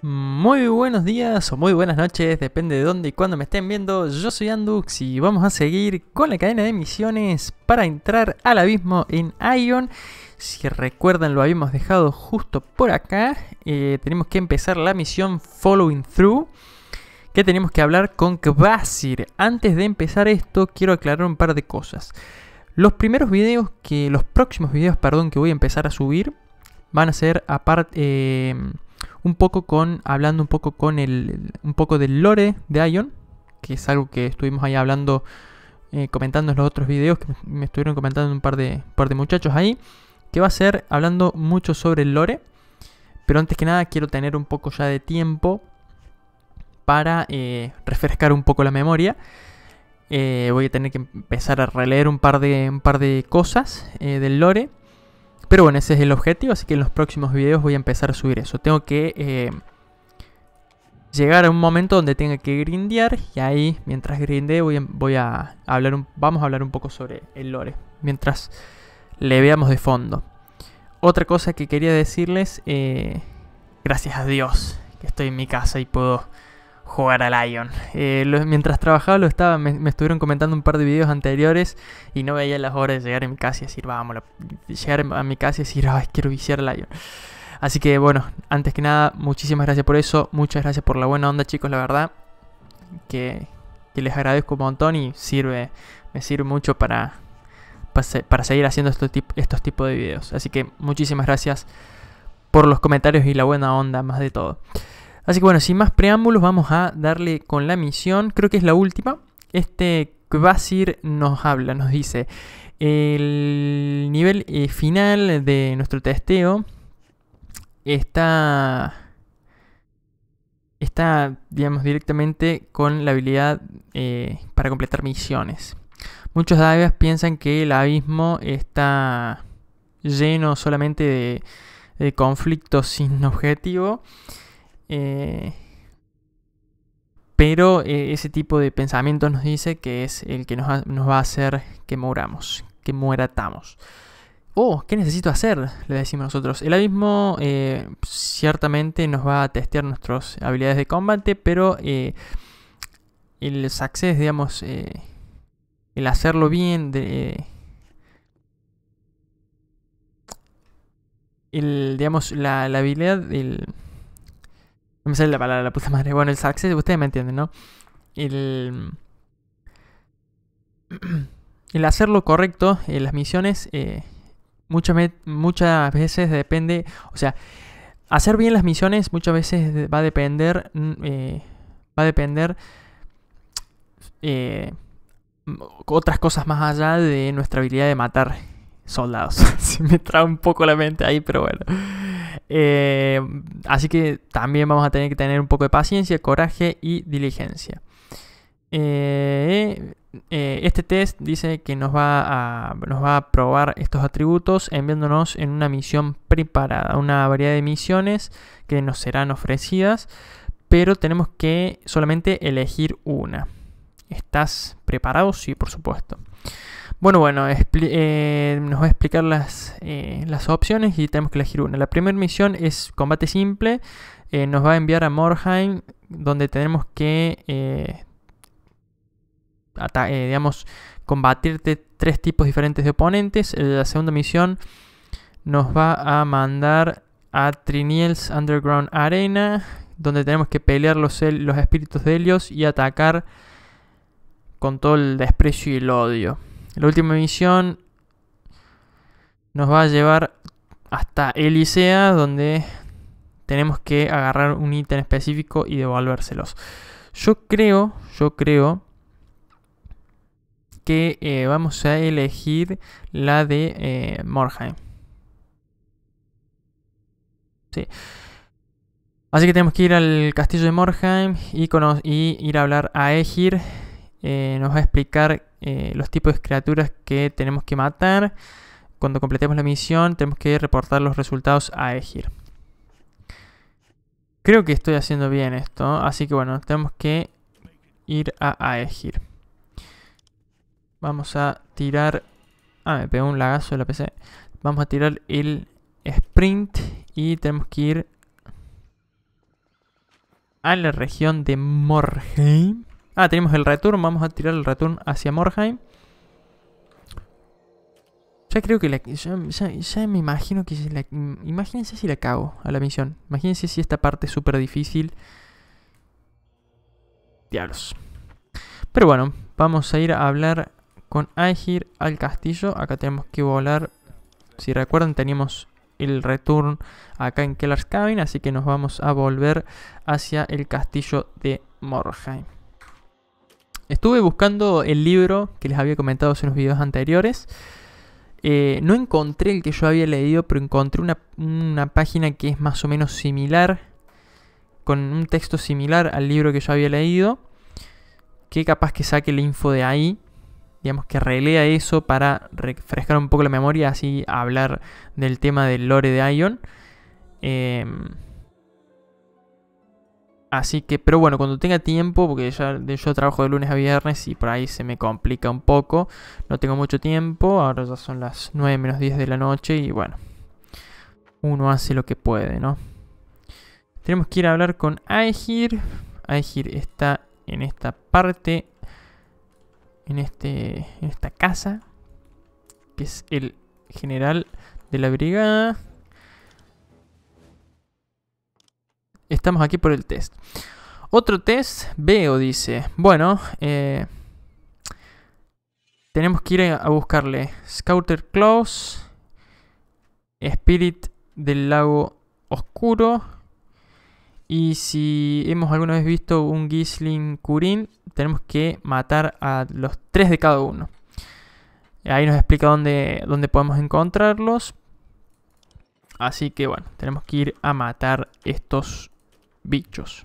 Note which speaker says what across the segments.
Speaker 1: Muy buenos días o muy buenas noches, depende de dónde y cuándo me estén viendo. Yo soy Andux y vamos a seguir con la cadena de misiones para entrar al abismo en Ion. Si recuerdan, lo habíamos dejado justo por acá. Eh, tenemos que empezar la misión Following Through, que tenemos que hablar con Kvasir. Antes de empezar esto, quiero aclarar un par de cosas. Los primeros videos que, los próximos videos, perdón, que voy a empezar a subir van a ser aparte. Eh, un poco con, hablando un poco con el, un poco del lore de Ion, que es algo que estuvimos ahí hablando, eh, comentando en los otros videos, que me estuvieron comentando un par de, par de muchachos ahí, que va a ser hablando mucho sobre el lore, pero antes que nada quiero tener un poco ya de tiempo para eh, refrescar un poco la memoria. Eh, voy a tener que empezar a releer un par de, un par de cosas del lore pero bueno, ese es el objetivo, así que en los próximos videos voy a empezar a subir eso. Tengo que eh, llegar a un momento donde tenga que grindear y ahí, mientras grinde, voy voy a hablar un, vamos a hablar un poco sobre el lore, mientras le veamos de fondo. Otra cosa que quería decirles, eh, gracias a Dios que estoy en mi casa y puedo jugar a Lion. Eh, mientras trabajaba lo estaba, me, estuvieron comentando un par de videos anteriores y no veía las horas de llegar a mi casa y decir, vamos, llegar a mi casa y decir, ay, quiero viciar a Lion. Así que bueno, antes que nada, muchísimas gracias por eso, muchas gracias por la buena onda chicos, la verdad, que, les agradezco un montón y sirve, me sirve mucho para, para, seguir haciendo este estos tipos de videos. Así que muchísimas gracias por los comentarios y la buena onda más de todo. Así que bueno, sin más preámbulos, vamos a darle con la misión. Creo que es la última. Este Kvasir nos habla, nos dice. El nivel eh, final de nuestro testeo está. Está, digamos, directamente con la habilidad eh, para completar misiones. Muchos divers piensan que el abismo está lleno solamente de conflictos sin objetivo. Eh, pero eh, ese tipo de pensamiento nos dice que es el que nos, va a hacer que moramos, que mueratamos. Oh, ¿qué necesito hacer? Le decimos nosotros. El abismo eh, ciertamente nos va a testear nuestras habilidades de combate, pero el success, digamos, el hacerlo bien, el, digamos, la, la habilidad, el, no me sale la palabra, la puta madre. Bueno, el success, ustedes me entienden, ¿no? El. El hacer lo correcto, En las misiones, eh, muchas, veces depende. O sea, hacer bien las misiones muchas veces va a depender. Mm, eh, va a depender. Eh, otras cosas más allá de nuestra habilidad de matar soldados. Se me trae un poco la mente ahí, pero bueno. Eh, así que también vamos a tener que tener un poco de paciencia, coraje y diligencia. Eh, eh, este test dice que nos va, a, nos va a probar estos atributos enviándonos en una misión preparada, una variedad de misiones que nos serán ofrecidas, pero tenemos que solamente elegir una. ¿Estás preparado? Sí, por supuesto. Bueno, bueno, eh, nos va a explicar eh, las, opciones y tenemos que elegir una. La primera misión es combate simple, eh, nos va a enviar a Morheim, donde tenemos que, digamos, combatir tres tipos diferentes de oponentes. La segunda misión nos va a mandar a Triniel's Underground Arena, donde tenemos que pelear los, los espíritus de Helios y atacar con todo el desprecio y el odio. La última misión nos va a llevar hasta Elisea, donde tenemos que agarrar un ítem específico y devolvérselos. Yo creo, yo creo que eh, vamos a elegir la de eh, Morheim. Así que tenemos que ir al castillo de Morheim y ir a hablar a Egir eh, nos va a explicar eh, los tipos de criaturas que tenemos que matar. Cuando completemos la misión tenemos que reportar los resultados a Egir. Creo que estoy haciendo bien esto, así que bueno, tenemos que ir a Aegir. Vamos a tirar... Ah, me pegó un lagazo de la PC. Vamos a tirar el sprint y tenemos que ir a la región de Morheim. Ah, tenemos el return. Vamos a tirar el return hacia Morheim. Ya creo que la... Ya, me imagino que... la, imagínense si la cago a la misión. Imagínense si esta parte es súper difícil. Diablos. Pero bueno, vamos a ir a hablar con Aegir al castillo. Acá tenemos que volar. Si recuerdan, teníamos el return acá en Keller's Cabin. Así que nos vamos a volver hacia el castillo de Morheim. Estuve buscando el libro que les había comentado en los videos anteriores. Eh, no encontré el que yo había leído, pero encontré una, una, página que es más o menos similar, con un texto similar al libro que yo había leído, que capaz que saque la info de ahí, digamos que relea eso para refrescar un poco la memoria, así hablar del tema del lore de Ion. Eh, Así que, pero bueno, cuando tenga tiempo, porque ya yo trabajo de lunes a viernes y por ahí se me complica un poco, no tengo mucho tiempo, ahora ya son las 9 menos 10 de la noche y bueno, uno hace lo que puede, ¿no? Tenemos que ir a hablar con Aegir, Aegir está en esta parte, en, este, en esta casa, que es el general de la brigada, estamos aquí por el test. Otro test, veo, dice. Bueno, eh, tenemos que ir a buscarle. Scouter Claws. Spirit del lago oscuro. Y si hemos alguna vez visto un Gisling Kurin, tenemos que matar a los tres de cada uno. Ahí nos explica dónde, dónde podemos encontrarlos. Así que bueno, tenemos que ir a matar estos bichos.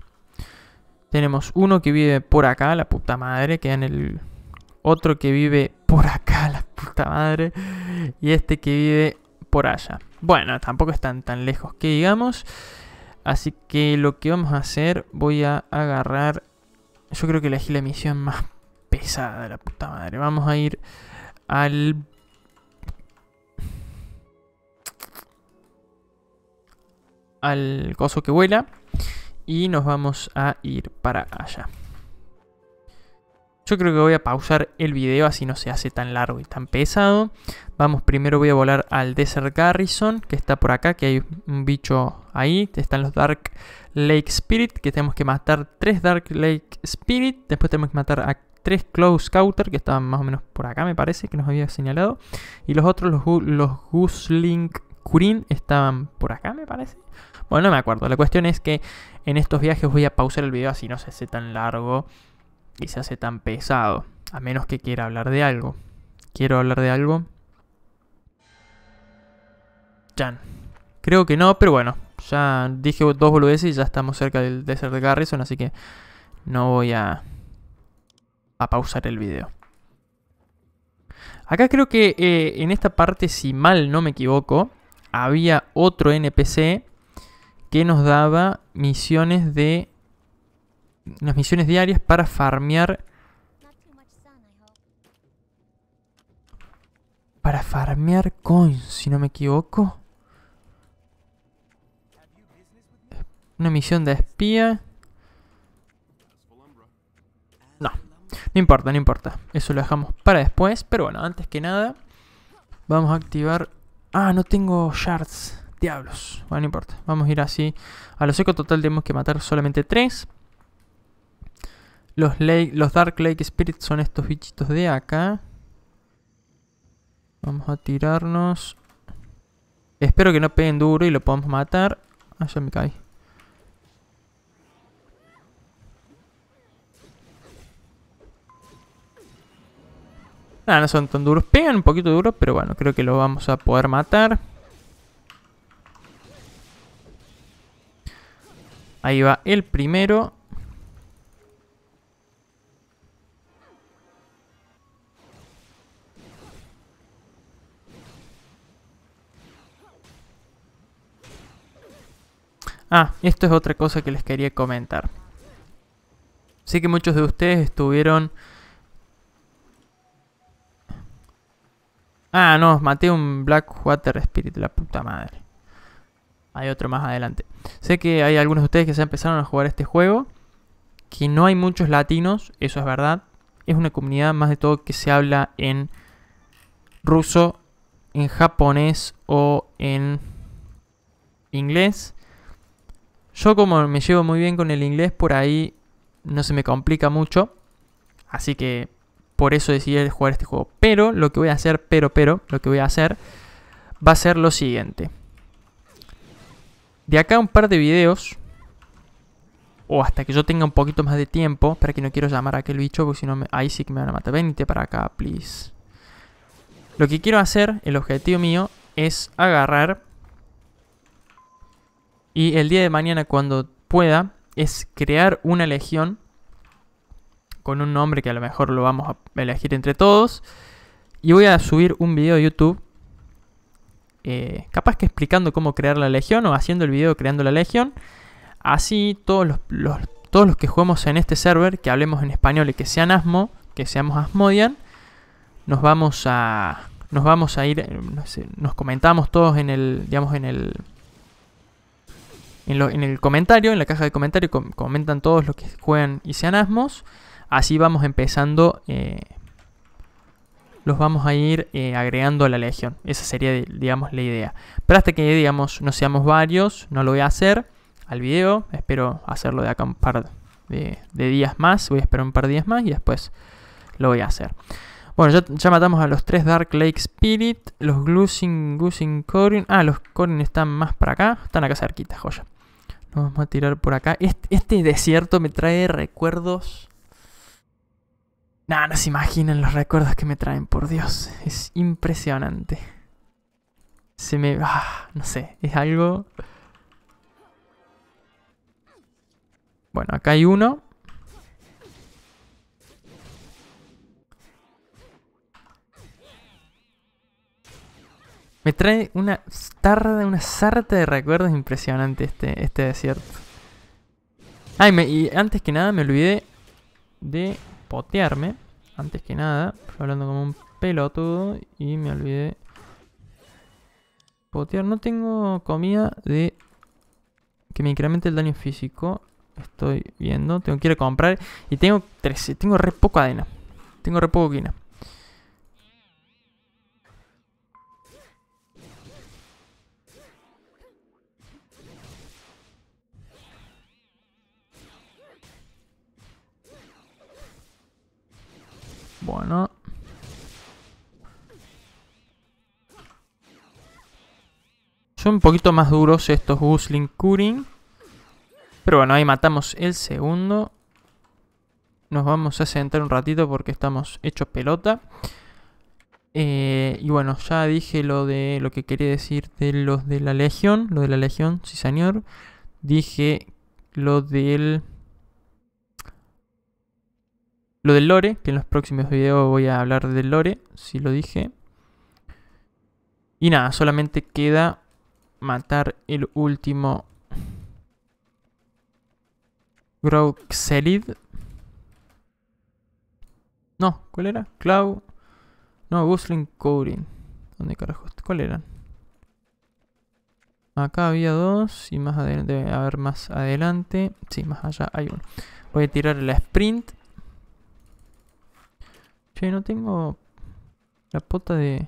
Speaker 1: Tenemos uno que vive por acá, la puta madre, que en el... Otro que vive por acá, la puta madre. Y este que vive por allá. Bueno, tampoco están tan lejos que digamos. Así que lo que vamos a hacer, voy a agarrar... Yo creo que elegí la misión más pesada, de la puta madre. Vamos a ir al... Al coso que vuela y nos vamos a ir para allá. Yo creo que voy a pausar el video así no se hace tan largo y tan pesado. Vamos, primero voy a volar al Desert Garrison, que está por acá, que hay un bicho ahí. Están los Dark Lake Spirit, que tenemos que matar tres Dark Lake Spirit. Después tenemos que matar a tres Close Scouter. que estaban más o menos por acá, me parece, que nos había señalado. Y los otros, los, los Gusling estaban por acá, me parece. Bueno, no me acuerdo. La cuestión es que en estos viajes voy a pausar el video así no se hace tan largo y se hace tan pesado. A menos que quiera hablar de algo. ¿Quiero hablar de algo? Jan, Creo que no, pero bueno. Ya dije dos boludeces y ya estamos cerca del desert de Garrison, así que no voy a, a pausar el video. Acá creo que eh, en esta parte, si mal no me equivoco, había otro NPC que nos daba misiones de las misiones diarias para farmear para farmear coins, si no me equivoco. Una misión de espía. No, no importa, no importa. Eso lo dejamos para después. Pero bueno, antes que nada, vamos a activar... Ah, no tengo shards. Diablos. Bueno, no importa. Vamos a ir así. A lo seco total tenemos que matar solamente Tres Los, Dark Lake Spirits son estos bichitos de acá. Vamos a tirarnos. Espero que no peguen duro y lo podamos matar. Ah, ya me caí. Nada, no son tan duros. Pegan un poquito duro, pero bueno, creo que lo vamos a poder matar. Ahí va el primero. Ah, esto es otra cosa que les quería comentar. Sé que muchos de ustedes estuvieron... Ah, no, maté un Blackwater Spirit, la puta madre hay otro más adelante. Sé que hay algunos de ustedes que ya empezaron a jugar este juego, que no hay muchos latinos, eso es verdad. Es una comunidad más de todo que se habla en ruso, en japonés o en inglés. Yo como me llevo muy bien con el inglés, por ahí no se me complica mucho. Así que por eso decidí jugar este juego. Pero lo que voy a hacer, pero, pero, lo que voy a hacer va a ser lo siguiente. De acá un par de videos. O hasta que yo tenga un poquito más de tiempo. Para que no quiero llamar a aquel bicho. Porque si no, ahí sí que me van a matar. Venite para acá, please. Lo que quiero hacer, el objetivo mío, es agarrar. Y el día de mañana, cuando pueda, es crear una legión. Con un nombre que a lo mejor lo vamos a elegir entre todos. Y voy a subir un video de YouTube eh, capaz que explicando cómo crear la legión o haciendo el video creando la legión. Así todos los, todos los que juguemos en este server, que hablemos en español y que sean Asmo, que seamos Asmodian, nos vamos a, nos vamos a ir, eh, nos comentamos todos en el, digamos, en el... En, el comentario, en la caja de comentarios comentan todos los que juegan y sean asmos. Así vamos empezando eh, los vamos a ir eh, agregando a la legión. Esa sería, digamos, la idea. Pero hasta que, digamos, no seamos varios, no lo voy a hacer al video. Espero hacerlo de acá un par de, días más. Voy a esperar un par de días más y después lo voy a hacer. Bueno, ya, matamos a los tres Dark Lake Spirit, los Glusing, Glusing, Corin. Ah, los Corin están más para acá. Están acá cerquita, joya. Nos vamos a tirar por acá. este desierto me trae recuerdos Nada, no se imaginan los recuerdos que me traen, por Dios. Es impresionante. Se me... Ah, no sé, es algo... Bueno, acá hay uno. Me trae una una sarta de recuerdos impresionante este, este desierto. Ay, me y antes que nada me olvidé de potearme. Antes que nada, Estoy hablando como un pelotudo y me olvidé potear. No tengo comida de que me incremente el daño físico. Estoy viendo, tengo que ir a comprar y tengo 13, tengo re poco adena. Tengo re poco quina. Bueno. Son un poquito más duros estos Gusling Kuring Pero bueno, ahí matamos el segundo. Nos vamos a sentar un ratito porque estamos hechos pelota. Eh, y bueno, ya dije lo de lo que quería decir de los de la Legión. Lo de la Legión, sí señor. Dije lo del lo del lore, que en los próximos videos voy a hablar del lore, si lo dije. Y nada, solamente queda matar el último Groxelid. No, ¿cuál era? Cloud. No, Gusling Coding. ¿Dónde carajo? ¿Cuál era? Acá había dos y más adelante debe haber más adelante. Sí, más allá hay uno. Voy a tirar la sprint no tengo la pota de...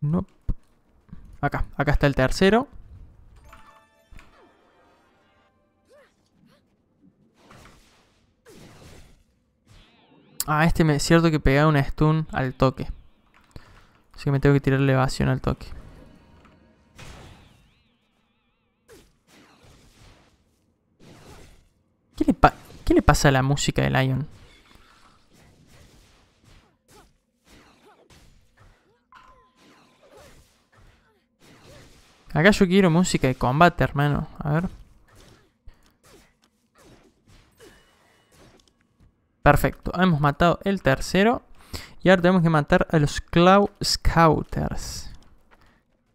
Speaker 1: No. Acá, acá está el tercero. Ah, este me, es cierto que pegaba una stun al toque. Así que me tengo que tirar elevación al toque. ¿Qué le pasa? ¿Qué le pasa a la música de Lion? Acá yo quiero música de combate, hermano. A ver. Perfecto. Hemos matado el tercero. Y ahora tenemos que matar a los Cloud Scouters.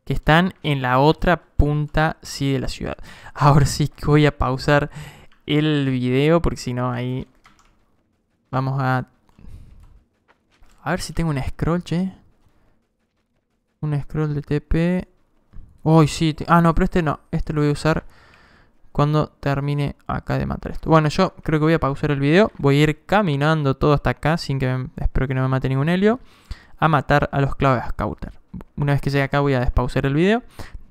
Speaker 1: Que están en la otra punta, sí, de la ciudad. Ahora sí que voy a pausar el video porque si no ahí vamos a... A ver si tengo un scroll, che. Un scroll de TP. hoy sí. Ah, no, pero este no. Este lo voy a usar cuando termine acá de matar esto. Bueno, yo creo que voy a pausar el video. Voy a ir caminando todo hasta acá sin que... Espero que no me mate ningún helio. A matar a los claves Scouter. Una vez que llegue acá voy a despausar el video.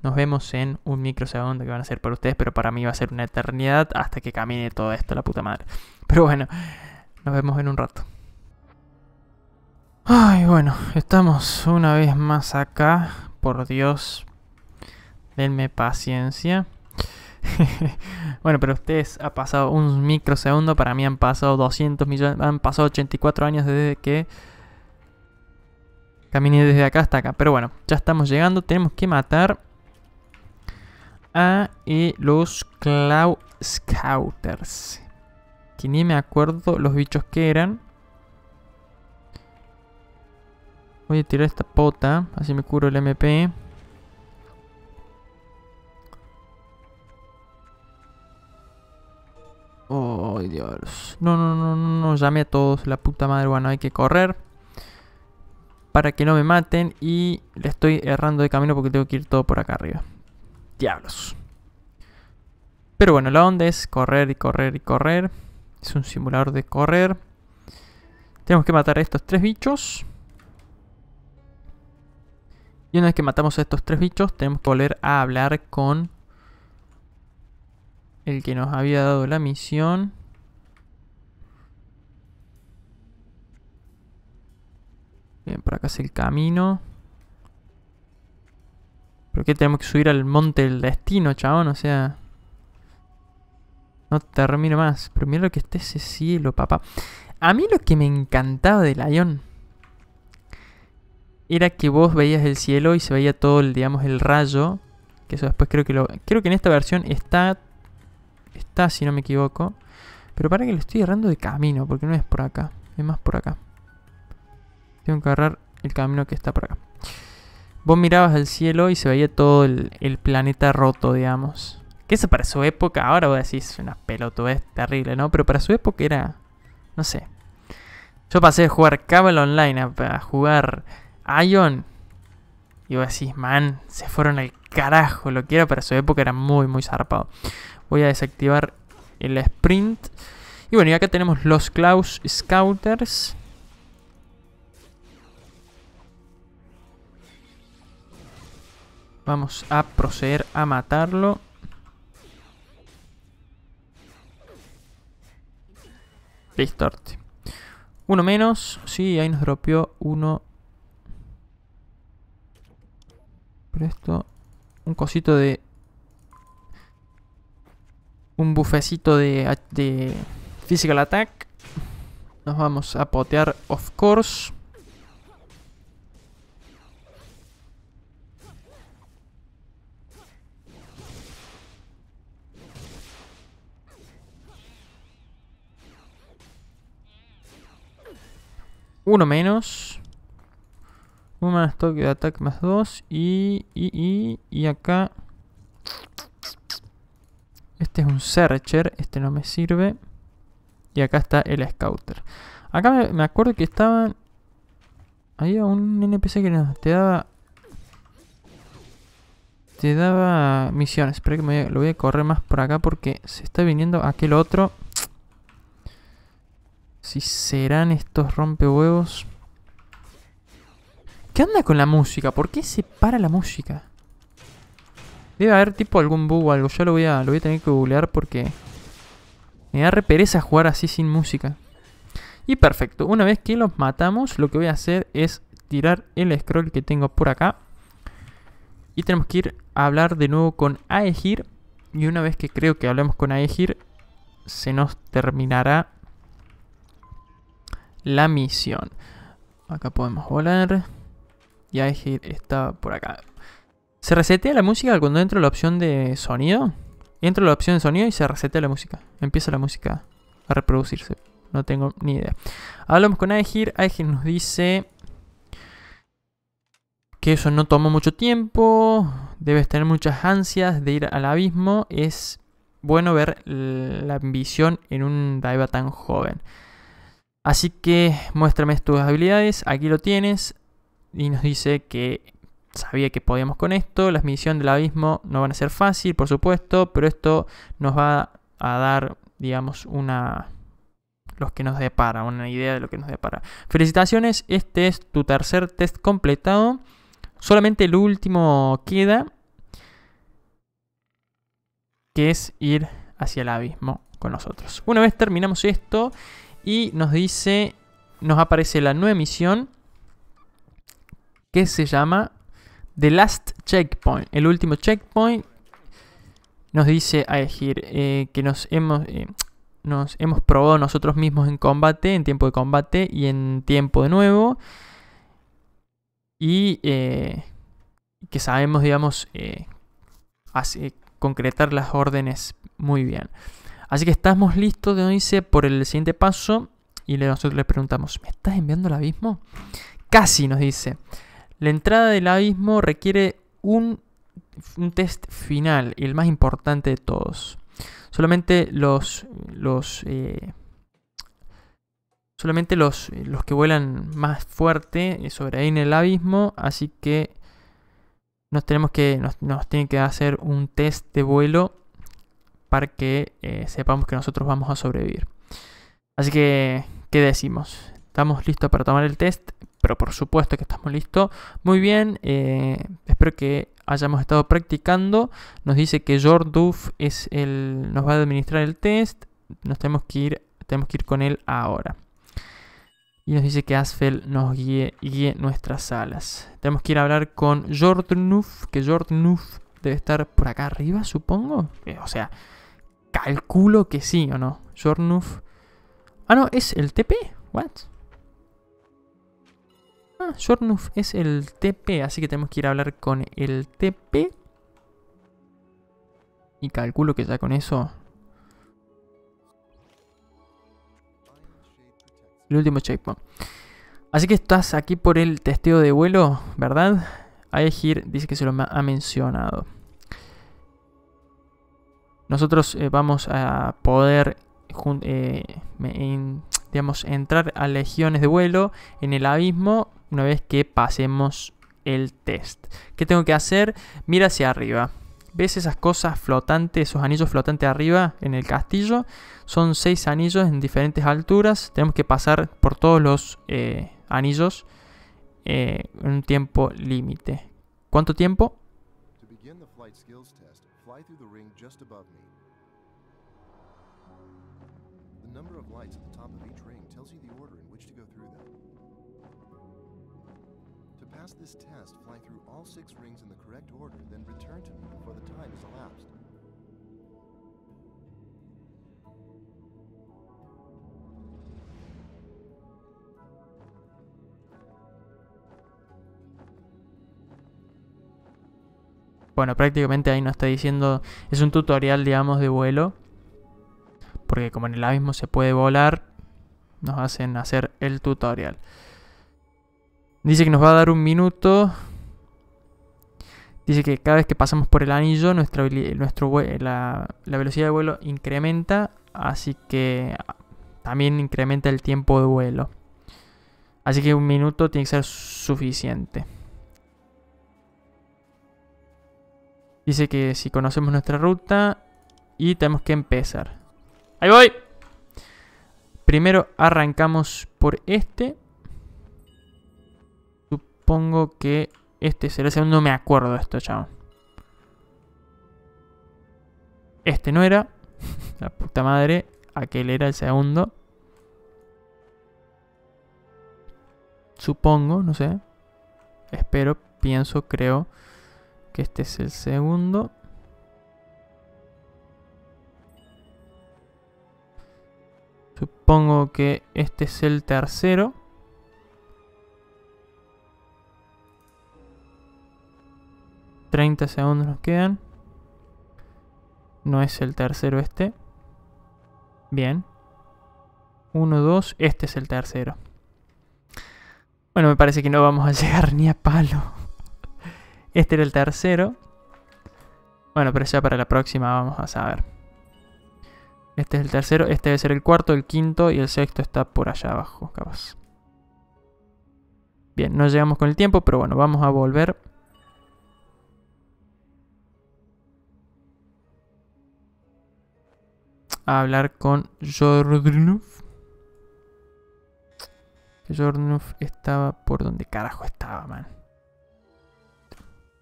Speaker 1: Nos vemos en un microsegundo que van a ser para ustedes, pero para mí va a ser una eternidad hasta que camine todo esto, la puta madre. Pero bueno, nos vemos en un rato. Ay, bueno, estamos una vez más acá. Por Dios, denme paciencia. bueno, pero ustedes ha pasado un microsegundo, para mí han pasado 200 millones, han pasado 84 años desde que caminé desde acá hasta acá. Pero bueno, ya estamos llegando, tenemos que matar y los Cloud Scouters. Que ni me acuerdo los bichos que eran. Voy a tirar esta pota, así me curo el MP. Oh, Dios. No, no, no, no, no, llame a todos. La puta madre, bueno, hay que correr. Para que no me maten. Y le estoy errando de camino porque tengo que ir todo por acá arriba. Diablos. Pero bueno, la onda es correr y correr y correr. Es un simulador de correr. Tenemos que matar a estos tres bichos. Y una vez que matamos a estos tres bichos, tenemos que volver a hablar con el que nos había dado la misión. Bien, por acá es el camino. Creo que tenemos que subir al monte del destino, chabón? O sea... No termino más. Pero mira lo que está ese cielo, papá. A mí lo que me encantaba de Lyon era que vos veías el cielo y se veía todo, el, digamos, el rayo. Que eso después creo que lo... Creo que en esta versión está... Está, si no me equivoco. Pero para que lo estoy errando de camino, porque no es por acá. Es más por acá. Tengo que agarrar el camino que está por acá vos mirabas al cielo y se veía todo el, planeta roto, digamos. Que eso para su época, ahora vos decís, una es terrible, ¿no? Pero para su época era, no sé. Yo pasé de jugar Cabal Online a, jugar Ion. Y vos decís, man, se fueron al carajo. Lo que era para su época era muy, muy zarpado. Voy a desactivar el sprint. Y bueno, y acá tenemos los Klaus Scouters. Vamos a proceder a matarlo. Listo, Uno menos. Sí, ahí nos dropeó uno. Pero esto... Un cosito de... Un bufecito de, de... Physical Attack. Nos vamos a potear, of course. Uno menos. uno más toque de ataque más dos. Y, y, y, acá... Este es un Searcher. Este no me sirve. Y acá está el Scouter. Acá me, acuerdo que estaban... Había un NPC que nos te daba... Te daba misiones. Espera que me lo voy a correr más por acá porque se está viniendo aquel otro... Si serán estos rompehuevos. ¿Qué onda con la música? ¿Por qué se para la música? Debe haber tipo algún bug o algo. Yo lo voy a, lo voy a tener que googlear porque me da pereza jugar así sin música. Y perfecto, una vez que los matamos, lo que voy a hacer es tirar el scroll que tengo por acá. Y tenemos que ir a hablar de nuevo con Aegir. Y una vez que creo que hablemos con Aegir, se nos terminará la misión. Acá podemos volar. Y Aegir está por acá. Se resetea la música cuando entra la opción de sonido. Entra la opción de sonido y se resetea la música. Empieza la música a reproducirse. No tengo ni idea. Hablamos con Aegir. Aegir nos dice que eso no tomó mucho tiempo. Debes tener muchas ansias de ir al abismo. Es bueno ver la ambición en un Daiba tan joven. Así que muéstrame tus habilidades, aquí lo tienes. Y nos dice que sabía que podíamos con esto. Las misiones del abismo no van a ser fácil, por supuesto, pero esto nos va a dar, digamos, una los que nos depara, una idea de lo que nos depara. Felicitaciones, este es tu tercer test completado. Solamente el último queda, que es ir hacia el abismo con nosotros. Una vez terminamos esto, y nos dice, nos aparece la nueva misión que se llama The Last Checkpoint, el último checkpoint. Nos dice a elegir eh, que eh, nos hemos, probado nosotros mismos en combate, en tiempo de combate y en tiempo de nuevo. Y eh, que sabemos, digamos, concretar las órdenes muy bien. Así que estamos listos, de dice, por el siguiente paso. Y nosotros le preguntamos, ¿me estás enviando al abismo? Casi nos dice, la entrada del abismo requiere un, test final y el más importante de todos. Solamente los, los eh, solamente los, los, que vuelan más fuerte eh, sobre ahí en el abismo, así que nos tenemos que nos, nos tienen que hacer un test de vuelo para que eh, sepamos que nosotros vamos a sobrevivir. Así que, ¿qué decimos? ¿Estamos listos para tomar el test? Pero por supuesto que estamos listos. Muy bien, eh, espero que hayamos estado practicando. Nos dice que Jorduf es el, nos va a administrar el test. Nos tenemos que ir, tenemos que ir con él ahora. Y nos dice que Asfel nos guíe, guíe nuestras alas. Tenemos que ir a hablar con Jordnuf, que Jordnuf debe estar por acá arriba, supongo. Eh, o sea, Calculo que sí, ¿o no? Jornuf. Ah, no, es el TP. ¿What? Ah, Jornuf es el TP, así que tenemos que ir a hablar con el TP. Y calculo que ya con eso... El último checkpoint. Así que estás aquí por el testeo de vuelo, ¿verdad? Aegir dice que se lo ha mencionado nosotros eh, vamos a poder eh, digamos, entrar a legiones de vuelo en el abismo una vez que pasemos el test. ¿Qué tengo que hacer? Mira hacia arriba. ¿Ves esas cosas flotantes, esos anillos flotantes arriba en el castillo? Son seis anillos en diferentes alturas. Tenemos que pasar por todos los eh, anillos en un tiempo límite. ¿Cuánto tiempo? fly through the ring just above me. The number of lights at the top of each ring tells you the order in which to go through them. To pass this test, fly through all six rings in the correct order, then return to me before the time is elapsed. bueno, prácticamente ahí nos está diciendo, es un tutorial, digamos, de vuelo. Porque como en el abismo se puede volar, nos hacen hacer el tutorial. Dice que nos va a dar un minuto. Dice que cada vez que pasamos por el anillo, nuestra, nuestro, la velocidad de vuelo incrementa. Así que también incrementa el tiempo de vuelo. Así que un minuto tiene que ser suficiente. Dice que si conocemos nuestra ruta y tenemos que empezar. ¡Ahí voy! Primero arrancamos por este. Supongo que este será el segundo. No me acuerdo de esto, chavo. Este no era. La puta madre. Aquel era el segundo. Supongo, no sé. Espero, pienso, creo que este es el segundo. Supongo que este es el tercero. 30 segundos nos quedan. No es el tercero este. Bien. 1, 2, este es el tercero. Bueno, me parece que no vamos a llegar ni a palo. Este era el tercero. Bueno, pero ya para la próxima vamos a saber. Este es el tercero, este debe ser el cuarto, el quinto y el sexto está por allá abajo, capaz. Bien, no llegamos con el tiempo, pero bueno, vamos a volver. A hablar con Jordnuf. Jordnuf estaba por donde carajo estaba, man.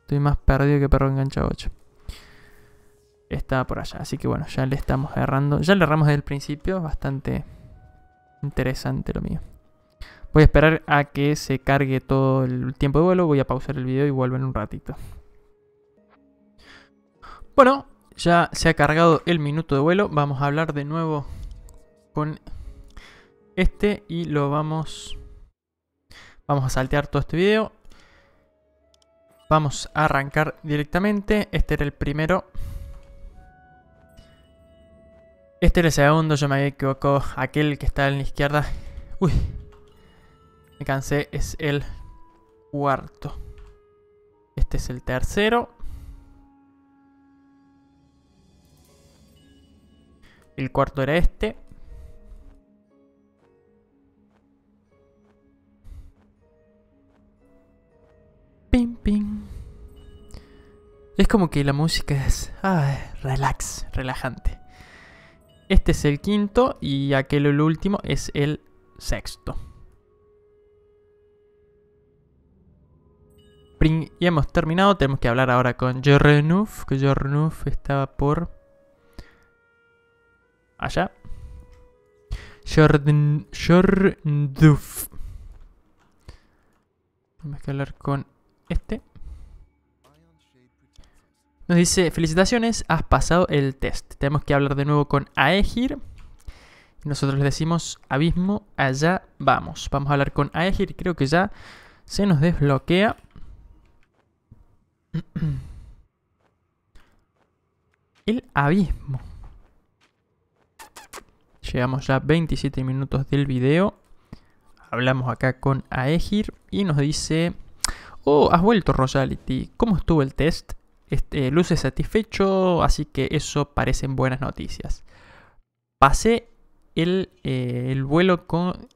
Speaker 1: Estoy más perdido que perro enganchado 8. Está por allá, así que bueno, ya le estamos agarrando. Ya le erramos desde el principio, bastante interesante lo mío. Voy a esperar a que se cargue todo el tiempo de vuelo, voy a pausar el video y vuelvo en un ratito. Bueno, ya se ha cargado el minuto de vuelo, vamos a hablar de nuevo con este y lo vamos... Vamos a saltear todo este video Vamos a arrancar directamente. Este era el primero. Este era el segundo, yo me había equivocado. Aquel que está en la izquierda. Uy. Me cansé. Es el cuarto. Este es el tercero. El cuarto era este. Es como que la música es relax, relajante. Este es el quinto y aquel el último es el sexto. Y hemos terminado, tenemos que hablar ahora con Jornuf, que Jornuf estaba por allá. Jornuf. Tenemos que hablar con este. Nos dice, felicitaciones, has pasado el test. Tenemos que hablar de nuevo con Aegir. Nosotros le decimos, abismo, allá vamos. Vamos a hablar con Aegir, creo que ya se nos desbloquea. El abismo. Llegamos ya a 27 minutos del video. Hablamos acá con Aegir y nos dice Oh, has vuelto Rosality. ¿Cómo estuvo el test? Este, luce satisfecho, así que eso parecen buenas noticias. Pasé el, eh, el vuelo con...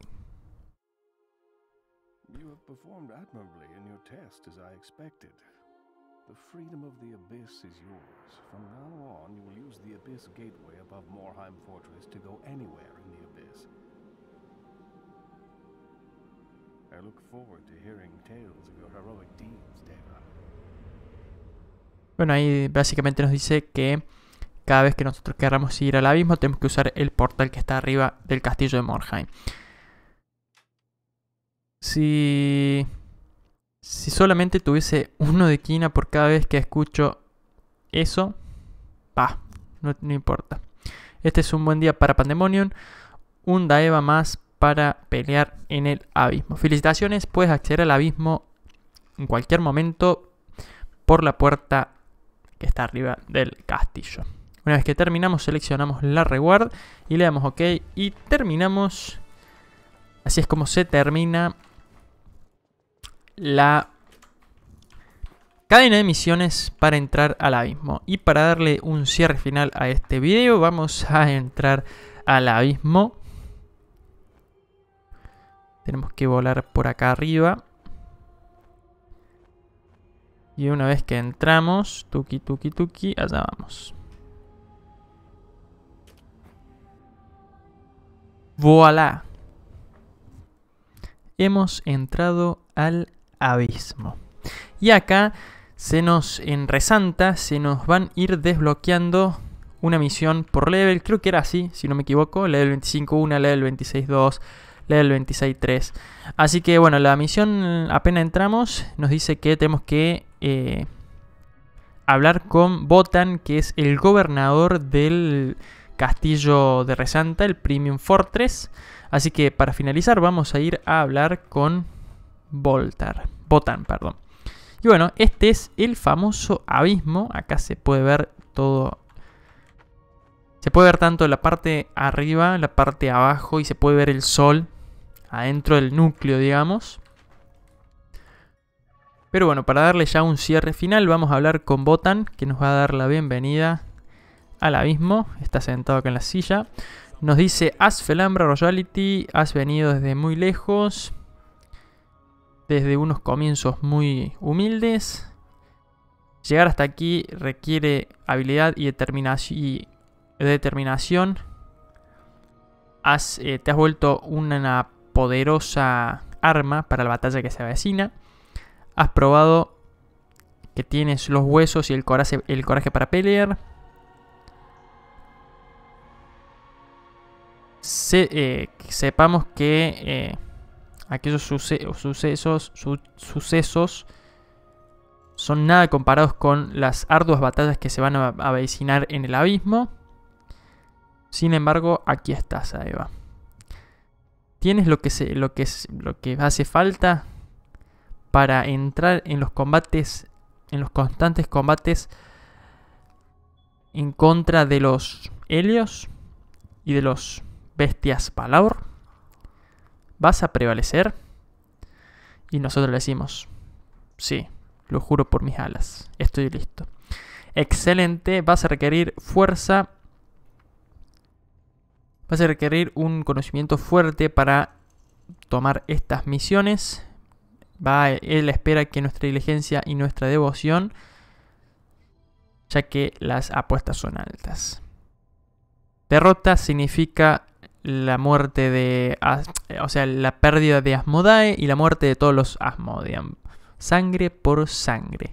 Speaker 1: From now on, you will use the Abyss Gateway above Morheim Fortress to go anywhere in the Abyss. Bueno, ahí básicamente nos dice que cada vez que nosotros querramos ir al abismo tenemos que usar el portal que está arriba del castillo de Morheim. Si, si solamente tuviese uno de quina por cada vez que escucho eso, va, no, no importa. Este es un buen día para Pandemonium, un Daeva más para pelear en el abismo. Felicitaciones, puedes acceder al abismo en cualquier momento por la puerta que está arriba del castillo. Una vez que terminamos, seleccionamos la reward y le damos OK y terminamos. Así es como se termina la cadena de misiones para entrar al abismo. Y para darle un cierre final a este video, vamos a entrar al abismo. Tenemos que volar por acá arriba. Y una vez que entramos, tuki tuki tuki, allá vamos. ¡Voilà! Hemos entrado al abismo. Y acá se nos enresanta, se nos van a ir desbloqueando una misión por level. Creo que era así, si no me equivoco. Level 25 una, level 26 2, level 26.3. Así que bueno, la misión apenas entramos nos dice que tenemos que eh, hablar con Botan, que es el gobernador del castillo de Resanta, el Premium Fortress. Así que para finalizar vamos a ir a hablar con Voltar, Botan, perdón. Y bueno, este es el famoso abismo. Acá se puede ver todo se puede ver tanto la parte arriba, la parte abajo y se puede ver el sol adentro del núcleo, digamos. Pero bueno, para darle ya un cierre final, vamos a hablar con Botan, que nos va a dar la bienvenida al abismo. Está sentado acá en la silla. Nos dice, haz Felambra Royality. has venido desde muy lejos, desde unos comienzos muy humildes. Llegar hasta aquí requiere habilidad y, determinación. Eh, te has vuelto una poderosa arma para la batalla que se avecina. Has probado que tienes los huesos y el coraje, el coraje para pelear. Eh, sepamos que eh, aquellos sucesos, sucesos son nada comparados con las arduas batallas que se van a avecinar en el abismo. Sin embargo, aquí estás, Eva tienes lo que, lo, que, lo que hace falta para entrar en los combates, en los constantes combates en contra de los Helios y de los Bestias Palaur. ¿Vas a prevalecer? Y nosotros le decimos, sí, lo juro por mis alas, estoy listo. Excelente, vas a requerir fuerza Va a requerir un conocimiento fuerte para tomar estas misiones. Va, él espera que nuestra diligencia y nuestra devoción, ya que las apuestas son altas. Derrota significa la muerte de. Eh, o sea, la pérdida de Asmodae y la muerte de todos los Asmodian. Sangre por sangre.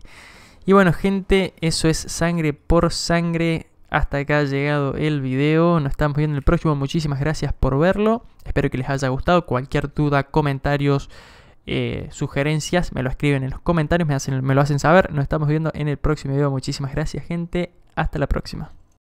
Speaker 1: Y bueno, gente, eso es sangre por sangre. Hasta acá ha llegado el video, nos estamos viendo en el próximo, muchísimas gracias por verlo, espero que les haya gustado, cualquier duda, comentarios, eh, sugerencias, me lo escriben en los comentarios, me, me lo hacen saber, nos estamos viendo en el próximo video, muchísimas gracias gente, hasta la próxima.